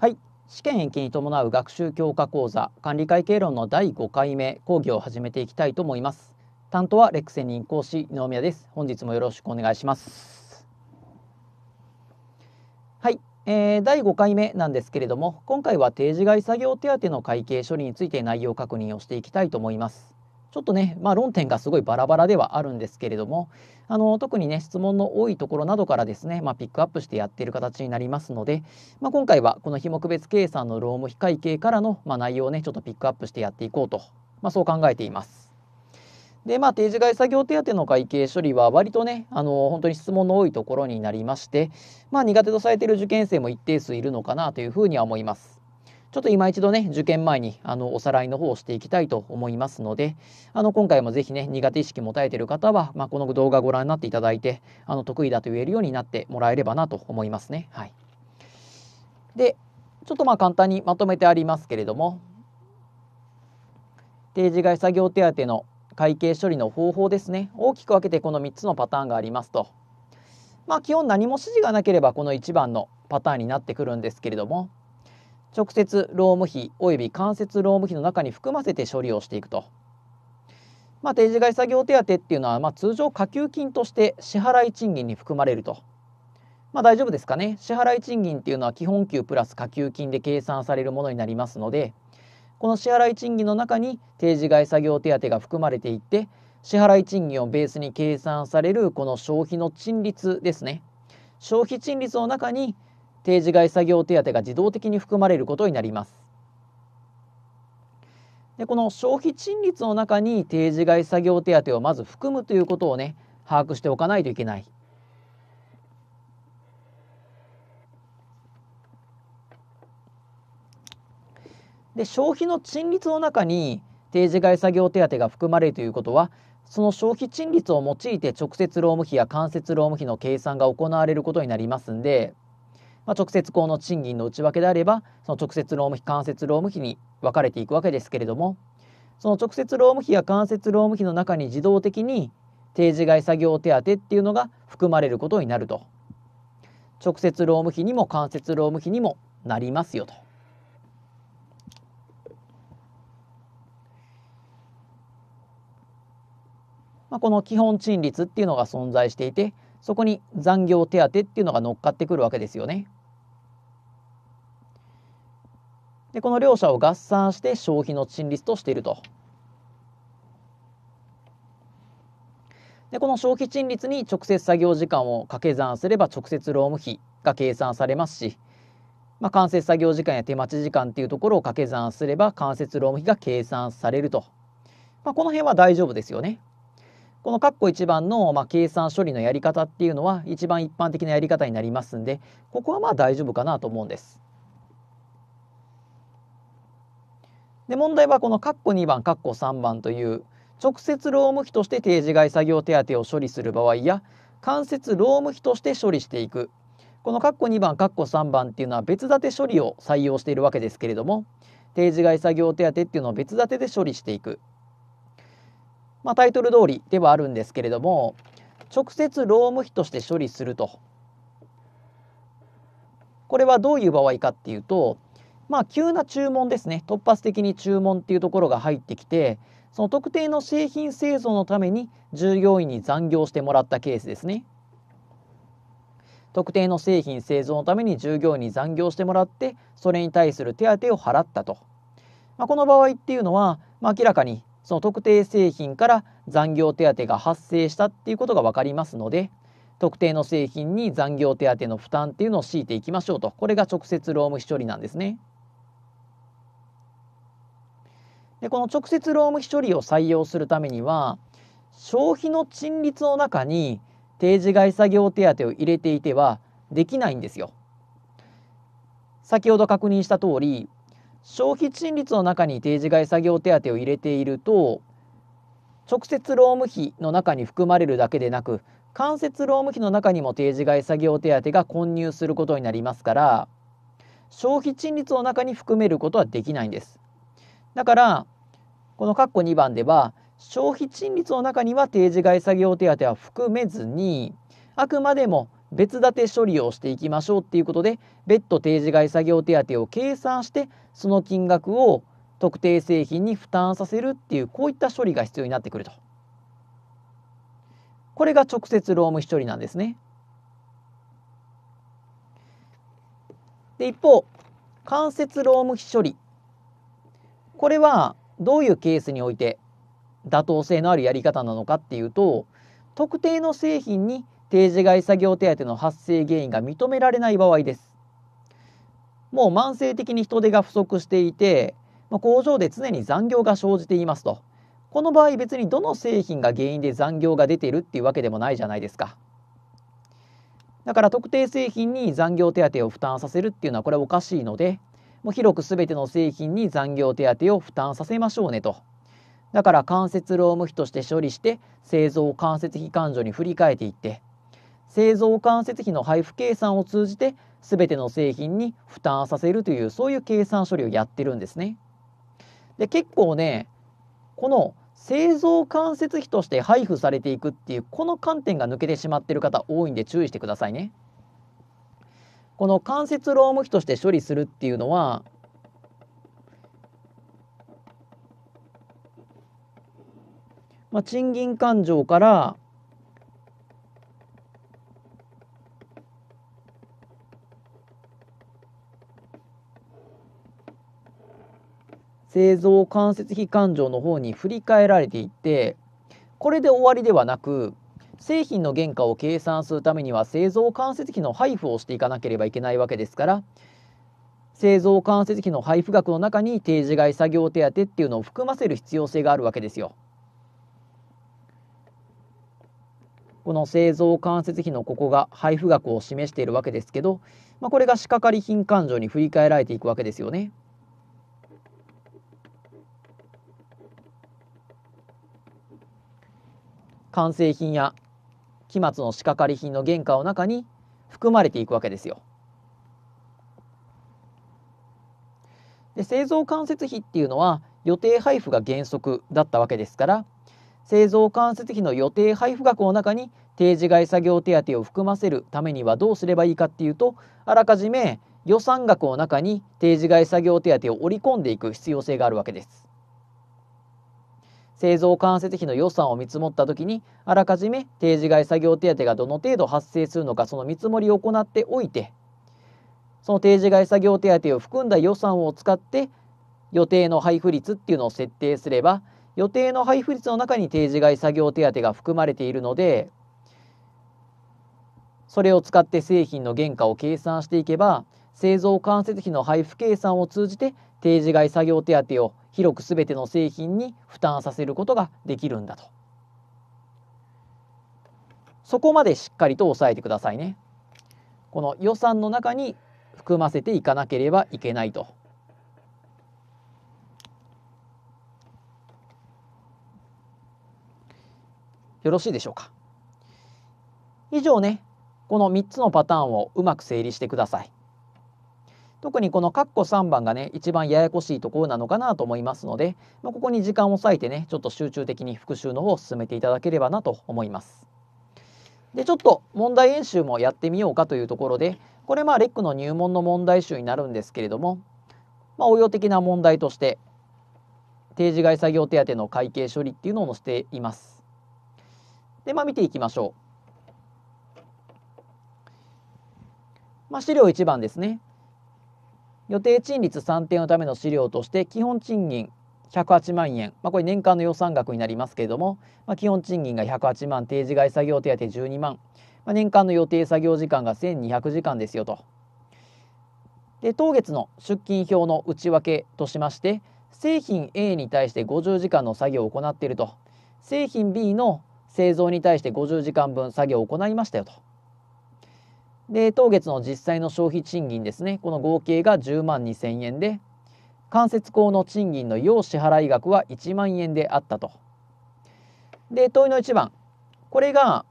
はい試験延期に伴う学習強化講座管理会計論の第5回目講義を始めていきたいと思います担当はレクセ専任講師井宮です本日もよろしくお願いしますはい、えー、第5回目なんですけれども今回は定時外作業手当の会計処理について内容確認をしていきたいと思いますちょっとね、まあ、論点がすごいバラバラではあるんですけれどもあの特にね質問の多いところなどからですね、まあ、ピックアップしてやっている形になりますので、まあ、今回はこの非目別計算の労務非会計からの、まあ、内容をねちょっとピックアップしてやっていこうと、まあ、そう考えています。でまあ、定時外作業手当の会計処理は割とねあの本当に質問の多いところになりまして、まあ、苦手とされている受験生も一定数いるのかなというふうには思います。ちょっと今一度ね受験前にあのおさらいの方をしていきたいと思いますのであの今回もぜひね苦手意識持たれてる方は、まあ、この動画ご覧になっていただいてあの得意だと言えるようになってもらえればなと思いますね。はい、でちょっとまあ簡単にまとめてありますけれども定時外作業手当の会計処理の方法ですね大きく分けてこの3つのパターンがありますとまあ基本何も指示がなければこの1番のパターンになってくるんですけれども直接労務費及び間接労務費の中に含ませて処理をしていくと。まあ、定時外作業手当っていうのは、まあ、通常加給金として支払い賃金に含まれると。まあ、大丈夫ですかね。支払い賃金っていうのは基本給プラス加給金で計算されるものになりますので、この支払い賃金の中に定時外作業手当が含まれていって、支払い賃金をベースに計算されるこの消費の賃率ですね。消費賃率の中に定時外作業手当が自動的に含まれることになります。でこの消費賃率の中に定時外作業手当をまず含むということをね把握しておかないといけない。で消費の賃率の中に定時外作業手当が含まれるということはその消費賃率を用いて直接労務費や間接労務費の計算が行われることになりますんでまあ、直接この賃金の内訳であればその直接労務費間接労務費に分かれていくわけですけれどもその直接労務費や間接労務費の中に自動的に定時外作業手当っていうのが含まれることになると直接労務費にも間接労務費にもなりますよと。まあ、この基本賃率っていうのが存在していてそこに残業手当っていうのが乗っかってくるわけですよね。でこの両者を合算して消費の陳率としていると。でこの消費陳率に直接作業時間を掛け算すれば直接労務費が計算されますし、まあ、間接作業時間や手待ち時間っていうところを掛け算すれば間接労務費が計算されると、まあ、この辺は大丈夫ですよね。この括弧1番の、まあ、計算処理のやり方っていうのは一番一般的なやり方になりますんでここはまあ大丈夫かなと思うんです。で問題はこの括弧2番括弧3番という直接労務費として定時外作業手当を処理する場合や間接労務費として処理していくこの括弧2番括弧3番っていうのは別立て処理を採用しているわけですけれども定時外作業手当っていうのを別立てで処理していく、まあ、タイトル通りではあるんですけれども直接労務費として処理するとこれはどういう場合かっていうとまあ、急な注文ですね突発的に注文っていうところが入ってきてその特定の製品製造のために従業員に残業してもらったケースですね特定の製品製造のために従業員に残業してもらってそれに対する手当を払ったと、まあ、この場合っていうのは、まあ、明らかにその特定製品から残業手当が発生したっていうことが分かりますので特定の製品に残業手当の負担っていうのを強いていきましょうとこれが直接労務処理なんですね。でこの直接労務費処理を採用するためには消費の陳列の中に定時外作業手当を入れていてはできないんですよ。先ほど確認した通り消費陳列の中に定時外作業手当を入れていると直接労務費の中に含まれるだけでなく間接労務費の中にも定時外作業手当が混入することになりますから消費陳列の中に含めることはできないんです。だからこの括弧2番では消費賃率の中には定時外作業手当は含めずにあくまでも別立て処理をしていきましょうっていうことで別途定時外作業手当を計算してその金額を特定製品に負担させるっていうこういった処理が必要になってくるとこれが直接労務費処理なんですねで一方間接労務費処理これはどういうケースにおいて妥当性のあるやり方なのかっていうと特定の製品に定時外作業手当の発生原因が認められない場合です。もう慢性的に人手が不足していて工場で常に残業が生じていますとこの場合別にどの製品が原因で残業が出ているっていうわけでもないじゃないですかだから特定製品に残業手当を負担させるっていうのはこれおかしいのでもう広く全ての製品に残業手当を負担させましょうねと。だから間接労務費として処理して製造間接費勘定に振り替えていって製造間接費の配布計算を通じて全ての製品に負担させるというそういう計算処理をやってるんですね。で結構ねこの製造間接費として配布されていくっていうこの観点が抜けてしまってる方多いんで注意してくださいね。この間接労務費として処理するっていうのはまあ、賃金勘定から、製造間接費勘定の方に振り替えられていって、これで終わりではなく、製品の原価を計算するためには製造間接費の配布をしていかなければいけないわけですから製造間接費の配布額の中に定時外作業手当っていうのを含ませる必要性があるわけですよ。この製造間接費のここが配布額を示しているわけですけど、まあ、これが仕掛かり品勘定に振り替えられていくわけですよね。完成品や期末の仕掛かり品の原価の中に含まれていくわけですよ。で製造間接費っていうのは予定配布が原則だったわけですから製造間接費の予定配布額の中に定時外作業手当を含ませるためにはどうすればいいかっていうとあらかじめ予算額の中に定時外作業手当を織り込んでいく必要性があるわけです。製造間接費の予算を見積もった時にあらかじめ定時外作業手当がどの程度発生するのかその見積もりを行っておいてその定時外作業手当を含んだ予算を使って予定の配布率っていうのを設定すれば予定の配布率の中に定時外作業手当が含まれているのでそれを使って製品の原価を計算していけば製造間接費の配布計算を通じて定時外作業手当を広く全ての製品に負担させることができるんだとそこまでしっかりと押さえてくださいねこの予算の中に含ませていかなければいけないとよろしいでしょうか以上ねこの3つのパターンをうまく整理してください特にこのカッコ3番がね一番ややこしいところなのかなと思いますので、まあ、ここに時間を割いてねちょっと集中的に復習の方を進めていただければなと思います。でちょっと問題演習もやってみようかというところでこれまあレックの入門の問題集になるんですけれども、まあ、応用的な問題として定時外作業手当の会計処理っていうのを載せています。でまあ見ていきましょう。まあ、資料1番ですね。予定賃率3点のための資料として基本賃金108万円、まあ、これ年間の予算額になりますけれども、まあ、基本賃金が108万定時外作業手当12万、まあ、年間の予定作業時間が1200時間ですよと。で当月の出勤表の内訳としまして製品 A に対して50時間の作業を行っていると製品 B の製造に対して50時間分作業を行いましたよと。で、当月の実際の消費賃金ですね、この合計が10万2000円で、間接工の賃金の要支払額は1万円であったと。で、問いの1番、これが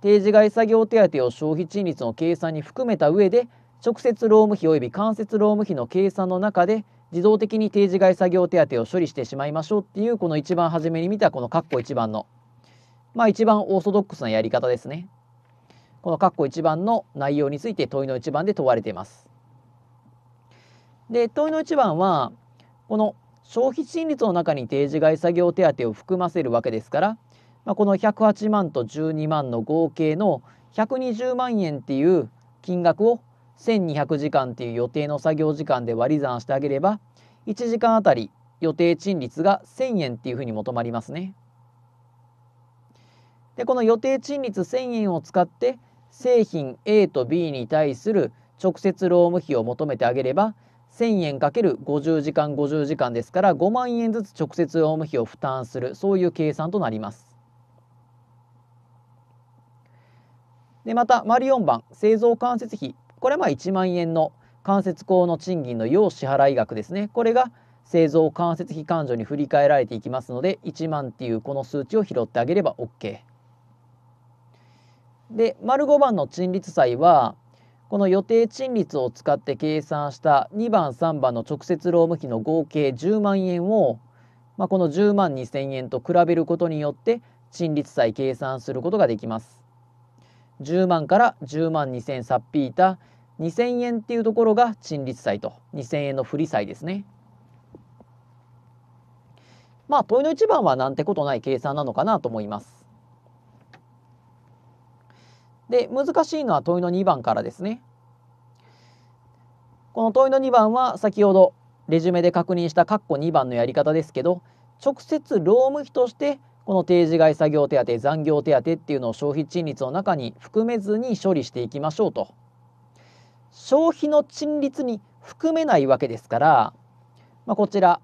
定時外作業手当を消費賃率の計算に含めた上で、直接労務費及び間接労務費の計算の中で、自動的に定時外作業手当を処理してしまいましょうっていう、この一番初めに見たこの括弧1番の、まあ一番オーソドックスなやり方ですね。この括弧1番の内容について問いの1番で問われています。で問いの1番はこの消費賃率の中に定時外作業手当を含ませるわけですから、まあ、この108万と12万の合計の120万円っていう金額を1200時間っていう予定の作業時間で割り算してあげれば1時間あたり予定賃率が1000円っていうふうに求まりますね。でこの予定賃率1000円を使って製品 A と B に対する直接労務費を求めてあげれば1000円 ×50 時間50時間ですから5万円ずつ直接労務費を負担するそういう計算となります。でまた丸4番製造間接費これは1万円の間接工の賃金の要支払額ですねこれが製造間接費勘定に振り替えられていきますので1万っていうこの数値を拾ってあげれば OK。で丸5番の陳列債はこの予定賃率を使って計算した2番3番の直接労務費の合計10万円を、まあ、この10万2000円と比べることによって陳列債計算することができます。10万から10万2千さっぴいた2千円っていうところが陳列債と2000円の振り債ですね。まあ問いの1番はなんてことない計算なのかなと思います。で難しいのは問いの2番からですねこの問いの2番は先ほどレジュメで確認した括弧2番のやり方ですけど直接労務費としてこの定時外作業手当残業手当っていうのを消費賃率の中に含めずに処理していきましょうと消費の賃率に含めないわけですから、まあ、こちら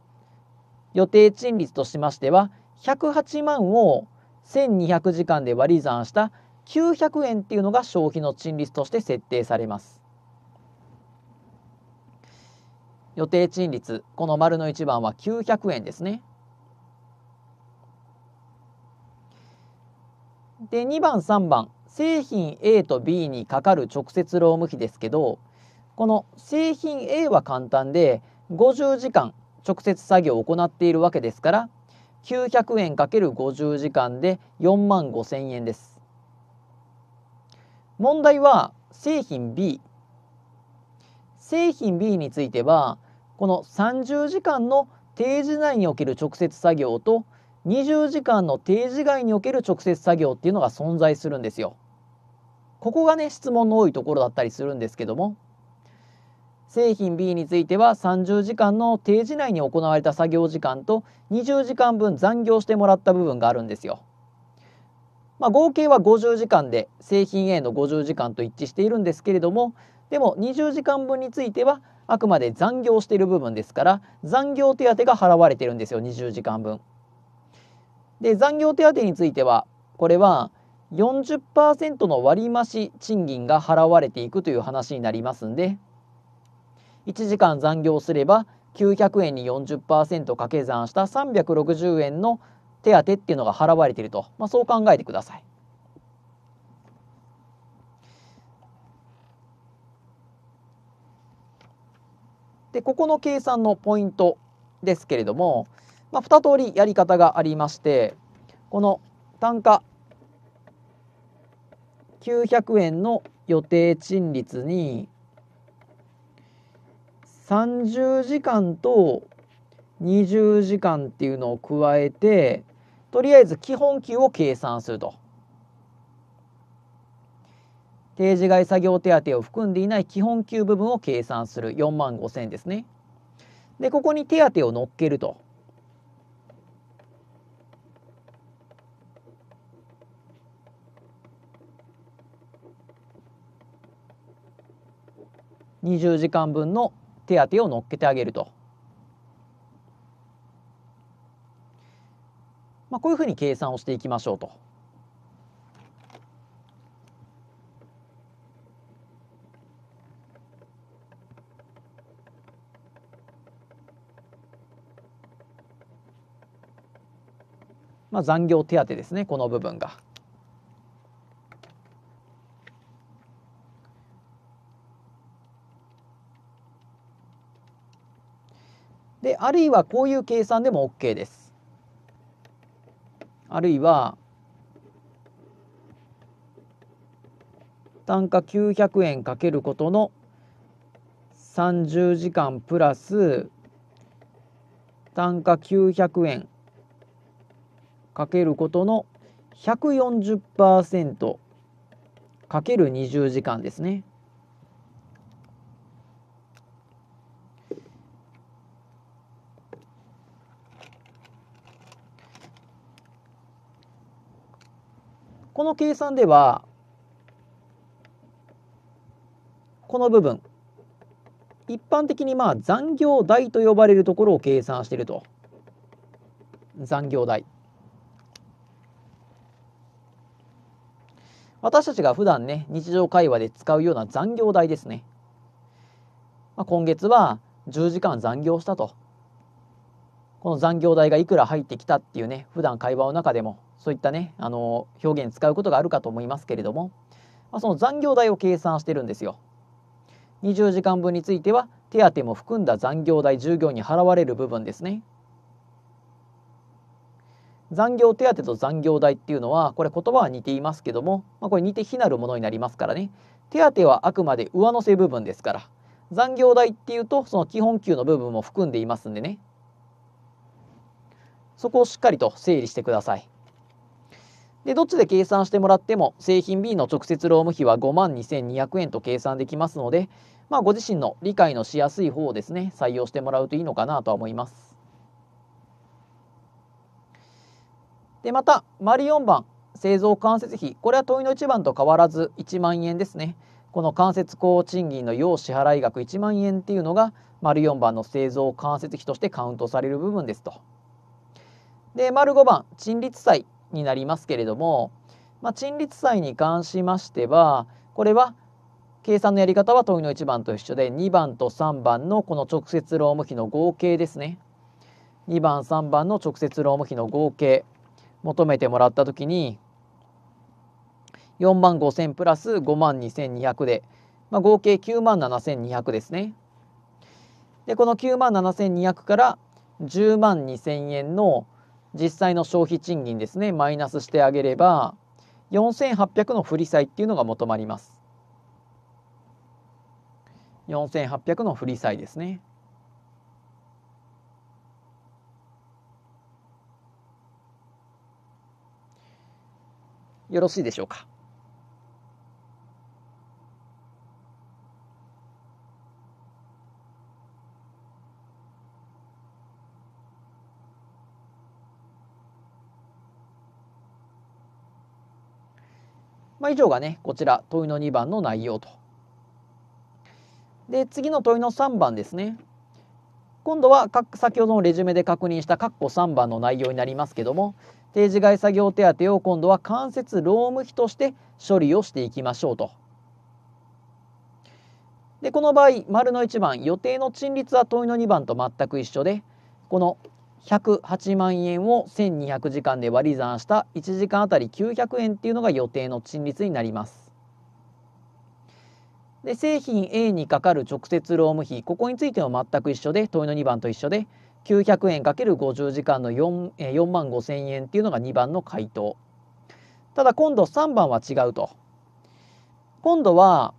予定賃率としましては108万を1200時間で割り算した900円っていうのが消費の賃率として設定されます予定賃率この丸の一番は900円ですねで2番3番製品 A と B にかかる直接労務費ですけどこの製品 A は簡単で50時間直接作業を行っているわけですから900円 ×50 時間で4万5 0円です。問題は製品 B 製品 B についてはこの30時間の定時内における直接作業と20時間の定時外における直接作業っていうのが存在するんですよ。ここがね質問の多いところだったりするんですけども製品 B については30時間の定時内に行われた作業時間と20時間分残業してもらった部分があるんですよ。まあ、合計は50時間で製品 A の50時間と一致しているんですけれどもでも20時間分についてはあくまで残業している部分ですから残業手当が払われてるんですよ20時間分。で残業手当についてはこれは40%の割増賃金が払われていくという話になりますんで1時間残業すれば900円に40%掛け算した360円の手当っていうのが払われていると、まあ、そう考えてください。でここの計算のポイントですけれども、まあ、2通りやり方がありましてこの単価900円の予定賃率に30時間と20時間っていうのを加えてとりあえず基本給を計算すると。定時外作業手当を含んでいない基本給部分を計算する4万5千ですね。でここに手当を乗っけると。20時間分の手当を乗っけてあげると。こういうふうに計算をしていきましょうと。まあ、残業手当ですねこの部分が。であるいはこういう計算でも OK です。あるいは単価900円かけることの30時間プラス単価900円かけることの140%かける20時間ですね。この計算ではこの部分一般的にまあ残業代と呼ばれるところを計算していると残業代私たちが普段ね日常会話で使うような残業代ですね、まあ、今月は10時間残業したとこの残業代がいくら入ってきたっていうね普段会話の中でもそういったねあの表現使うことがあるかと思いますけれども、まあ、その残業代を計算してるんですよ。20時間分については手当も含んだ残業代従業に払われる部分ですね。残業手当と残業代っていうのはこれ言葉は似ていますけども、まあ、これ似て非なるものになりますからね手当はあくまで上乗せ部分ですから残業代っていうとその基本給の部分も含んでいますんでねそこをしっかりと整理してくださいで、どっちで計算してもらっても、製品 B の直接労務費は5万2200円と計算できますので、まあ、ご自身の理解のしやすい方をですね、採用してもらうといいのかなとは思います。で、また、丸4番、製造間接費。これは問いの1番と変わらず1万円ですね。この間接工賃金の要支払額1万円っていうのが、丸4番の製造間接費としてカウントされる部分ですと。で、丸5番、陳列債。になりますけれども、まあ、陳列債に関しましてはこれは計算のやり方は問いの1番と一緒で2番と3番のこの直接労務費の合計ですね2番3番の直接労務費の合計求めてもらった時に4万5000プラス5万2200で、まあ、合計9万7200ですねでこの9万7200から10万2000円の実際の消費賃金ですねマイナスしてあげれば4800の振り債っていうのが求まります4800の振り債ですねよろしいでしょうかまあ、以上がねこちら問いの2番の内容と。で次の問いの3番ですね。今度は先ほどのレジュメで確認した括弧3番の内容になりますけども定時外作業手当を今度は間接労務費として処理をしていきましょうと。でこの場合丸の1番予定の賃率は問いの2番と全く一緒でこの108万円を1200時間で割り算した1時間あたり900円っていうのが予定の賃率になります。で製品 A にかかる直接労務費ここについても全く一緒で問いの2番と一緒で900円 ×50 時間の 4, 4万5000円っていうのが2番の回答ただ今度3番は違うと今度は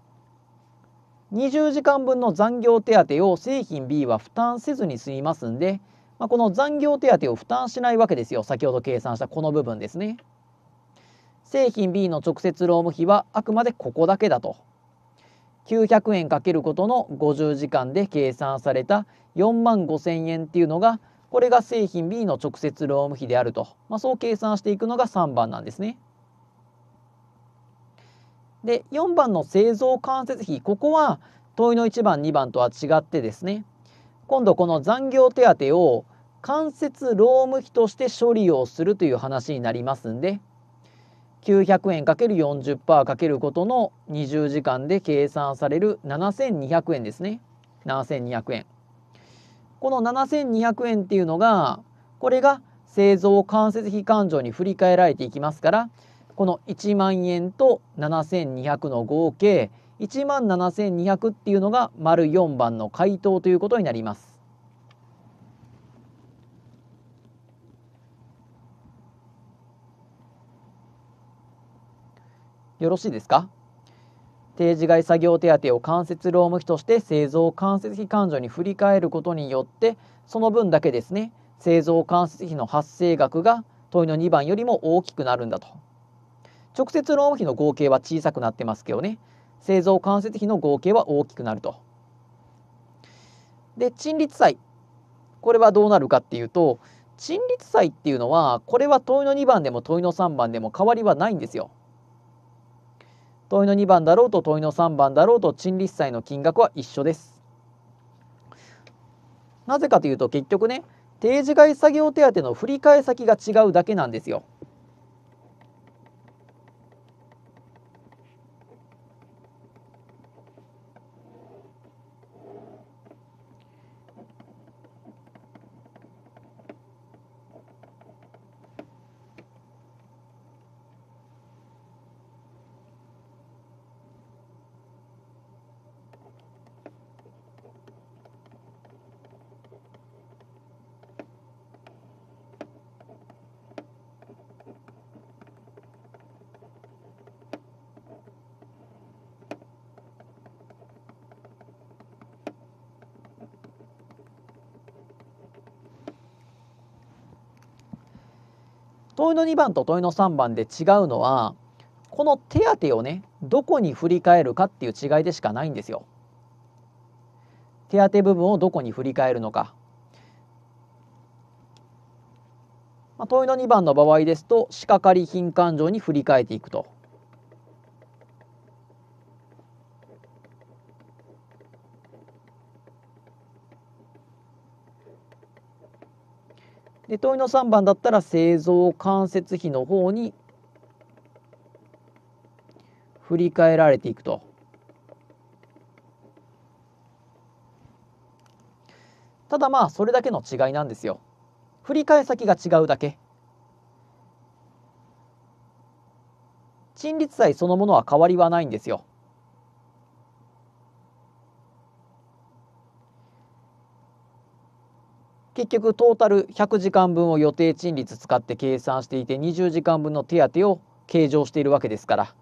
20時間分の残業手当を製品 B は負担せずに済みますんでまあ、この残業手当を負担しないわけですよ先ほど計算したこの部分ですね製品 B の直接労務費はあくまでここだけだと900円かけることの50時間で計算された4万5,000円っていうのがこれが製品 B の直接労務費であると、まあ、そう計算していくのが3番なんですね。で4番の製造間接費ここは問いの1番2番とは違ってですね今度この残業手当を間接労務費として処理をするという話になりますんで900円 ×40% かけることの20時間で計算される7200円ですね7200円この7200円っていうのがこれが製造間接費勘定に振り替えられていきますからこの1万円と7200の合計1万7200っていうのが丸4番の回答ということになります。よろしいですか定時外作業手当を間接労務費として製造間接費勘定に振り替えることによってその分だけですね製造間接費の発生額が問いの2番よりも大きくなるんだと直接労務費の合計は小さくなってますけどね製造間接費の合計は大きくなると。で陳立債これはどうなるかっていうと陳立債っていうのはこれは問いの2番でも問いの3番でも変わりはないんですよ。問いの2番だろうと問いの3番だろうと陳立債の金額は一緒です。なぜかというと結局ね定時外作業手当の振替先が違うだけなんですよ。問いの2番と問いの3番で違うのはこの手当をねどこに振り返るかっていう違いでしかないんですよ。手当部分をどこに振り返るのか。まあ、問いの2番の場合ですと仕掛かり品勘定に振り返っていくと。で問いの3番だったら製造間接費の方に振り替えられていくと。ただまあそれだけの違いなんですよ。振り替え先が違うだけ。陳列債そのものは変わりはないんですよ。結局トータル100時間分を予定賃率使って計算していて20時間分の手当を計上しているわけですから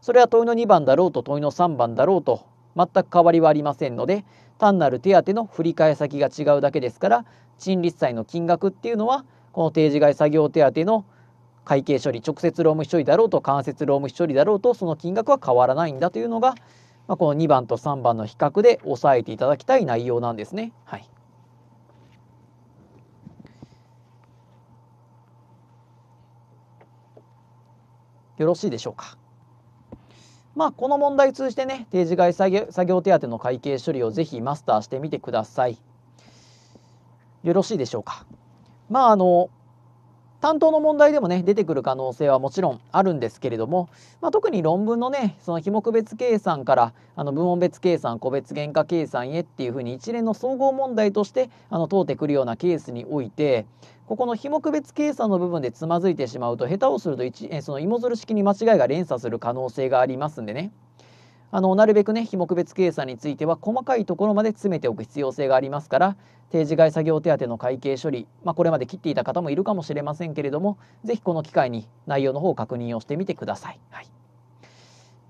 それは問いの2番だろうと問いの3番だろうと全く変わりはありませんので単なる手当の振替先が違うだけですから賃率債の金額っていうのはこの定時外作業手当の会計処理直接労務処理だろうと間接労務処理だろうとその金額は変わらないんだというのが、まあ、この2番と3番の比較で押さえていただきたい内容なんですね。はいよろしいでしょうか。まあ、この問題通じてね、定時外作業手当の会計処理をぜひマスターしてみてください。よろしいでしょうか。まあ、あの、担当の問題でもね出てくる可能性はもちろんあるんですけれども、まあ、特に論文のねその非目別計算からあの部門別計算個別原価計算へっていうふうに一連の総合問題としてあの問うてくるようなケースにおいてここの非目別計算の部分でつまずいてしまうと下手をするとその芋づる式に間違いが連鎖する可能性がありますんでね。あのなるべくね、非目別計算については細かいところまで詰めておく必要性がありますから、定時外作業手当の会計処理、まあ、これまで切っていた方もいるかもしれませんけれども、ぜひこの機会に内容の方を確認をしてみてください。はい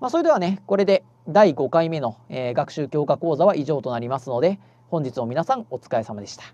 まあ、それではね、これで第5回目の、えー、学習強化講座は以上となりますので、本日も皆さんお疲れ様でした。